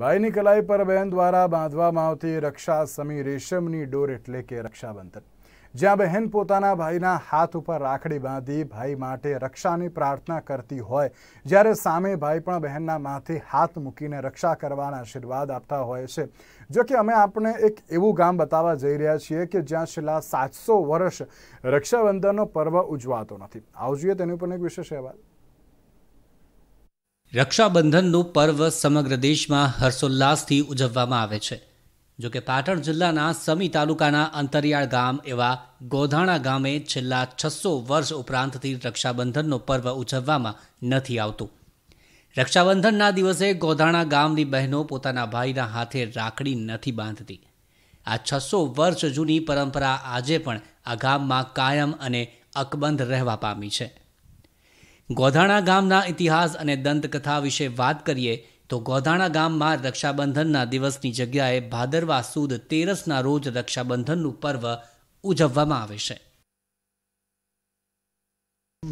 ભાઈની કલાઈ પર બહેન દ્વારા બાંધવામાં આવતી રક્ષા સમી રેશમની ડોર એટલે કે રક્ષાબંધન જ્યાં બહેન પોતાના ભાઈના હાથ ઉપર રાખડી બાંધી ભાઈ માટે રક્ષાની પ્રાર્થના કરતી હોય જ્યારે સામે ભાઈ પણ બહેનના માથે હાથ મૂકીને રક્ષા કરવાના આશીર્વાદ આપતા હોય છે જો કે અમે આપણે એક એવું ગામ બતાવવા જઈ રહ્યા છીએ કે જ્યાં છેલ્લા સાતસો વર્ષ રક્ષાબંધનનો પર્વ ઉજવાતો નથી આવજીએ તેની ઉપરનો એક વિશેષ અહેવાલ રક્ષાબંધનનું પર્વ સમગ્ર દેશમાં હર્ષોલ્લાસથી ઉજવવામાં આવે છે જોકે પાટણ જિલ્લાના સમી તાલુકાના અંતરિયાળ ગામ એવા ગોધાણા ગામે છેલ્લા છસો વર્ષ ઉપરાંતથી રક્ષાબંધનનો પર્વ ઉજવવામાં નથી આવતું રક્ષાબંધનના દિવસે ગોધાણા ગામની બહેનો પોતાના ભાઈના હાથે રાખડી નથી બાંધતી આ છસો વર્ષ જૂની પરંપરા આજે પણ આ ગામમાં કાયમ અને અકબંધ રહેવા પામી છે ગોધાણા ગામના ઇતિહાસ અને દંતકથા વિશે વાત કરીએ તો ગોધાણા ગામમાં રક્ષાબંધનના દિવસની જગ્યાએ ભાદરવા સુદ તેરસના રોજ રક્ષાબંધનનું પર્વ ઉજવવામાં આવે છે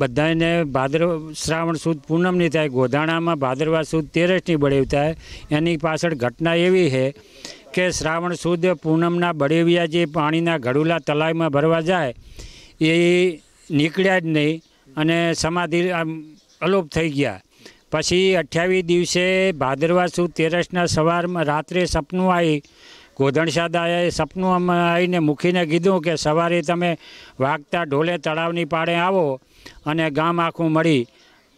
બધાને ભાદર શ્રાવણ સુદ પૂનમની થાય ગોધાણામાં ભાદરવા સુદ તેરસની બળેવ થાય એની પાછળ ઘટના એવી છે કે શ્રાવણ સુદ પૂનમના બળેવિયા જે પાણીના ઘડુલા તલાવમાં ભરવા જાય એ નીકળ્યા જ નહીં અને સમાધિ અલોપ થઈ ગયા પછી અઠ્યાવીસ દિવસે ભાદરવા સુદ તેરસના સવારમાં રાત્રે સપનું આવી ગોધણશાદાએ સપનું આવીને મૂકીને કીધું કે સવારે તમે વાગતા ઢોલે તળાવની પાળે આવો અને ગામ આખું મળી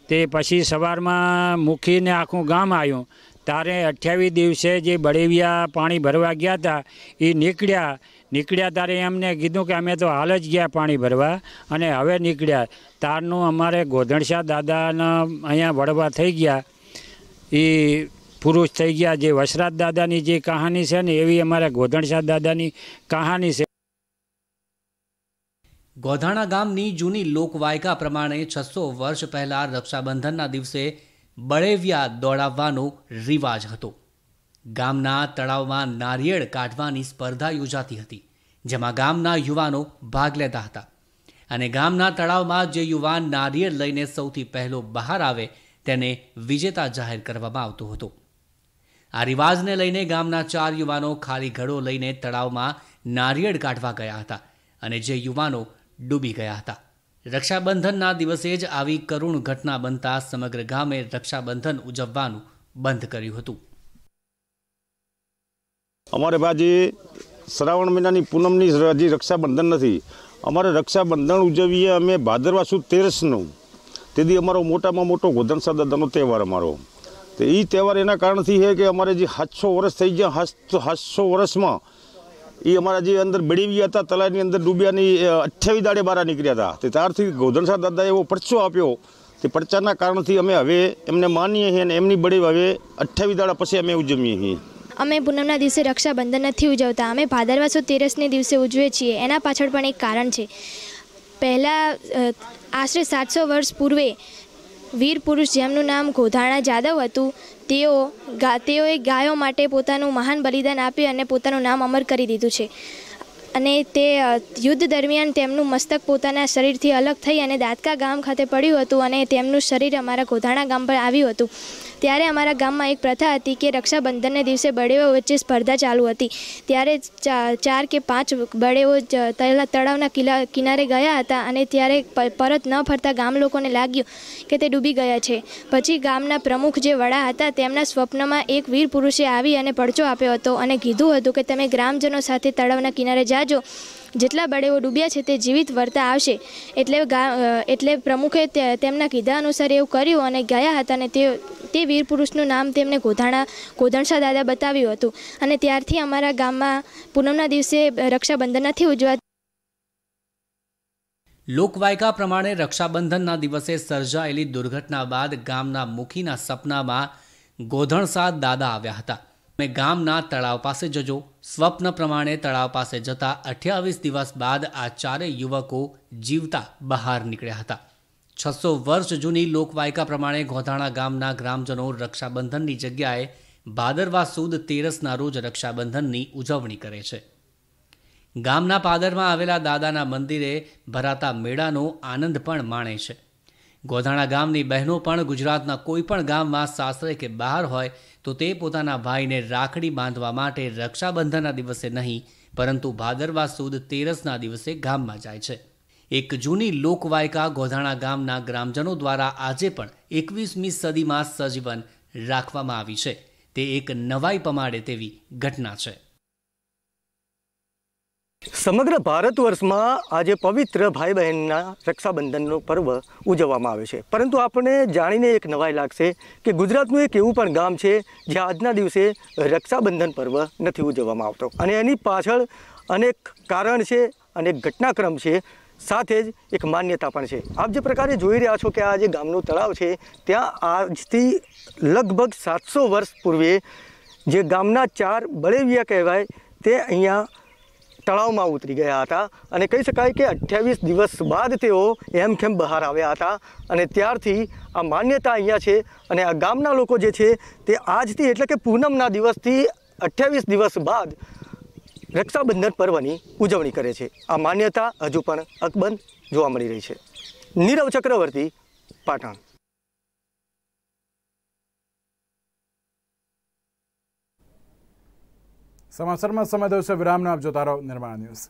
તે પછી સવારમાં મૂકીને આખું ગામ આવ્યું તારે અઠ્યાવીસ દિવસે જે બળેવિયા પાણી ભરવા ગયા હતા એ નીકળ્યા નીકળ્યા તારે એમને કીધું કે અમે તો હાલ જ ગયા પાણી ભરવા અને હવે નીકળ્યા તારનું અમારે ગોધણશાહ દાદાના અહીંયા વડવા થઈ ગયા એ પુરુષ થઈ ગયા જે વસરાજ દાદાની જે કહાની છે ને એવી અમારા ગોધણશાહ દાદાની કહાની છે ગોધાણા ગામની જૂની લોકવાયકા પ્રમાણે છસો વર્ષ પહેલાં રક્ષાબંધનના દિવસે બળેવ્યા દોડાવવાનો રિવાજ હતો ગામના તળાવમાં નારિયેળ કાઢવાની સ્પર્ધા યોજાતી હતી જેમાં ગામના યુવાનો ભાગ લેતા હતા અને ગામના તળાવમાં જે યુવાન નારિયેળ લઈને સૌથી પહેલો બહાર આવે તેને વિજેતા જાહેર કરવામાં આવતો હતો આ રિવાજને લઈને ગામના ચાર યુવાનો ખાલી ઘડો લઈને તળાવમાં નારિયેળ કાઢવા ગયા હતા અને જે યુવાનો ડૂબી ગયા હતા રક્ષાબંધનના દિવસે જ આવી કરુણ ઘટના બનતા સમગ્ર ગામે રક્ષાબંધન ઉજવવાનું બંધ કર્યું હતું અમારે બાજે શ્રાવણ મહિનાની પૂનમની હજી રક્ષાબંધન નથી અમારે રક્ષાબંધન ઉજવીએ અમે ભાદરવા સુદ તેરસનું તેથી અમારો મોટામાં મોટો ગોધન દાદાનો તહેવાર અમારો તો એ તહેવાર એના કારણથી છે કે અમારે જે સાતસો વર્ષ થઈ ગયા સાતસો વર્ષમાં એ અમારા જે અંદર બળી ગયા હતા તલાની અંદર ડૂબ્યાની અઠ્યાવીસ દાડે બહાર નીકળ્યા હતા તે ત્યારથી ગોધણસા દાદાએ એવો પરચો આપ્યો તે પરચાના કારણથી અમે હવે એમને માનીએ છીએ અને એમની બળી હવે અઠ્યાવીસ દાડા પછી અમે ઉજવીએ છીએ અમે પૂનમના દિવસે રક્ષાબંધન નથી ઉજવતા અમે ભાદરવા સો તેરસને દિવસે ઉજવીએ છીએ એના પાછળ પણ એક કારણ છે પહેલાં આશરે સાતસો વર્ષ પૂર્વે વીર પુરુષ જેમનું નામ ગોધાણા જાદવ હતું તેઓ તેઓએ ગાયો માટે પોતાનું મહાન બલિદાન આપ્યું અને પોતાનું નામ અમર કરી દીધું છે અને તે યુદ્ધ દરમિયાન તેમનું મસ્તક પોતાના શરીરથી અલગ થઈ અને દાદકા ગામ ખાતે પડ્યું હતું અને તેમનું શરીર અમારા ગોધાણા ગામ પર આવ્યું હતું ત્યારે અમારા ગામમાં એક પ્રથા હતી કે રક્ષાબંધનને દિવસે બળેઓ વચ્ચે સ્પર્ધા ચાલુ હતી ત્યારે ચાર કે પાંચ બળેઓ તળાવના કિલ્લા કિનારે ગયા હતા અને ત્યારે પરત ન ફરતા ગામ લોકોને લાગ્યું કે તે ડૂબી ગયા છે પછી ગામના પ્રમુખ જે વડા હતા તેમના સ્વપ્નમાં એક વીર પુરુષે આવી અને પડચો આપ્યો હતો અને કીધું હતું કે તમે ગ્રામજનો સાથે તળાવના કિનારે જાજો જેટલા બળેઓ ડૂબ્યા છે તે જીવિત વર્તા આવશે એટલે એટલે પ્રમુખે તેમના કીધા અનુસાર એવું કર્યું અને ગયા હતા અને તે તે વીર પુરુષનું નામ તેમને ગોધાણા ગોધણશા દાદા બતાવ્યું હતું અને ત્યારથી અમારા ગામમાં પૂનમના દિવસે રક્ષાબંધન નથી લોકવાયકા પ્રમાણે રક્ષાબંધનના દિવસે સર્જાયેલી દુર્ઘટના બાદ ગામના મુખીના સપનામાં ગોધણસા દાદા આવ્યા હતા મેં ગામના તળાવ પાસે જજો સ્વપ્ન પ્રમાણે તળાવ પાસે જતા અઠ્યાવીસ દિવસ બાદ આ ચારેય યુવકો જીવતા બહાર નીકળ્યા હતા છસો વર્ષ જૂની લોકવાયકા પ્રમાણે ગોધાણા ગામના ગ્રામજનો રક્ષાબંધનની જગ્યાએ ભાદરવા સુદ તેરસના રોજ રક્ષાબંધનની ઉજવણી કરે છે ગામના પાદરમાં આવેલા દાદાના મંદિરે ભરાતા મેળાનો આનંદ પણ માણે છે ગોધાણા ગામની બહેનો પણ ગુજરાતના કોઈપણ ગામમાં સાસરે કે બહાર હોય તો તે પોતાના ભાઈને રાખડી બાંધવા માટે રક્ષાબંધનના દિવસે નહીં પરંતુ ભાદરવા સુદ તેરસના દિવસે ગામમાં જાય છે એક જૂની લોકવાયકા ગોધાણા ગામના ગ્રામજનો દ્વારા આજે પણ એકવીસમી સદીમાં સજીવન રાખવામાં આવી છે તે એક નવાઈ પમાડે તેવી ઘટના છે સમગ્ર ભારત વર્ષમાં આજે પવિત્ર ભાઈ બહેનના રક્ષાબંધનનો પર્વ ઉજવવામાં આવે છે પરંતુ આપણે જાણીને એક નવાઈ લાગશે કે ગુજરાતનું એક એવું પણ ગામ છે જ્યાં આજના દિવસે રક્ષાબંધન પર્વ નથી ઉજવવામાં આવતો અને એની પાછળ અનેક કારણ છે અનેક ઘટનાક્રમ છે સાથે જ એક માન્યતા પણ છે આપ જે પ્રકારે જોઈ રહ્યા છો કે આ જે ગામનું તળાવ છે ત્યાં આજથી લગભગ સાતસો વર્ષ પૂર્વે જે ગામના ચાર બળેવિયા કહેવાય તે અહીંયા તળાવમાં ઉતરી ગયા હતા અને કહી શકાય કે અઠ્યાવીસ દિવસ બાદ તેઓ એમખેમ બહાર આવ્યા હતા અને ત્યારથી આ માન્યતા અહીંયા છે અને આ ગામના લોકો જે છે તે આજથી એટલે કે પૂનમના દિવસથી અઠ્યાવીસ દિવસ બાદ રક્ષાબંધન પર્વની ઉજવણી કરે છે આ માન્યતા હજુ પણ અકબંધ જોવા મળી રહી છે નીરવ ચક્રવર્તી પાટણ સમાચારમાં સમય દઉં છે વિરામનો આપ જોતા રહો નિર્માણ ન્યૂઝ